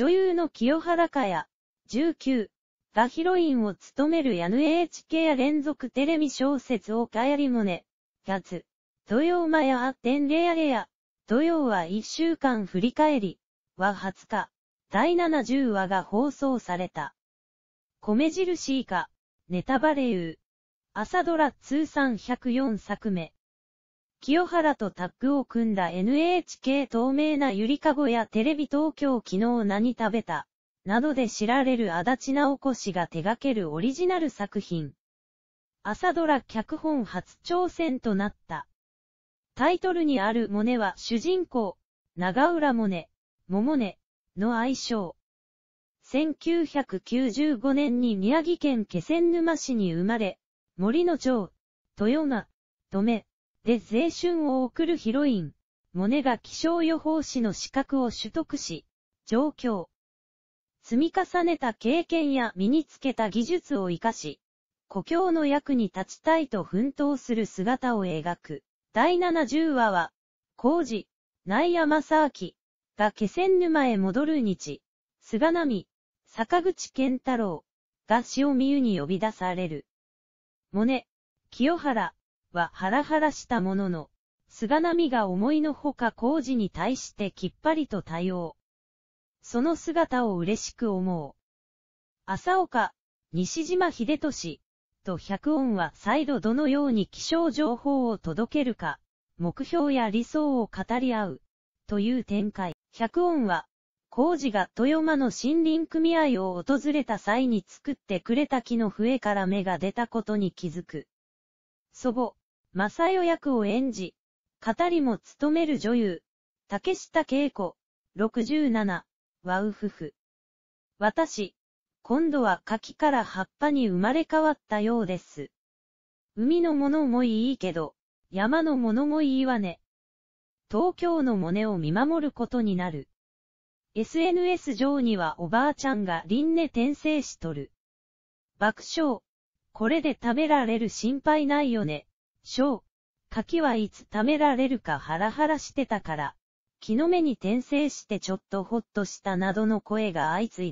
女優の清原かや、19、がヒロインを務める NHK や連続テレビ小説おかやりもね、月、土曜まやあってんレアレア、土曜は1週間振り返り、は20日、第70話が放送された。米印以下、ネタバレ言う。朝ドラ通算104作目。清原とタッグを組んだ NHK 透明なゆりかごやテレビ東京昨日何食べた、などで知られる足立直子氏が手掛けるオリジナル作品。朝ドラ脚本初挑戦となった。タイトルにあるモネは主人公、長浦モネ、モモネ、の愛称。1995年に宮城県気仙沼市に生まれ、森の城、豊名、止め、で青春を送るヒロイン、モネが気象予報士の資格を取得し、状況。積み重ねた経験や身につけた技術を活かし、故郷の役に立ちたいと奮闘する姿を描く。第70話は、工事、内山正明、が気仙沼へ戻る日、菅波、坂口健太郎、が潮見湯に呼び出される。モネ、清原、はハラハラしたものの、菅波が思いのほか工事に対してきっぱりと対応。その姿を嬉しく思う。朝岡、西島秀俊、と百音は再度どのように気象情報を届けるか、目標や理想を語り合う、という展開。百音は、工事が豊間の森林組合を訪れた際に作ってくれた木の笛から芽が出たことに気づく。祖母、正代役を演じ、語りも務める女優、竹下恵子、67、ワウフフ。私、今度は柿から葉っぱに生まれ変わったようです。海のものもいいけど、山のものもいいわね。東京のモネを見守ることになる。SNS 上にはおばあちゃんが輪廻転生しとる。爆笑。これで食べられる心配ないよね。小柿はいつ貯められるかハラハラしてたから、木の目に転生してちょっとほっとしたなどの声が相次い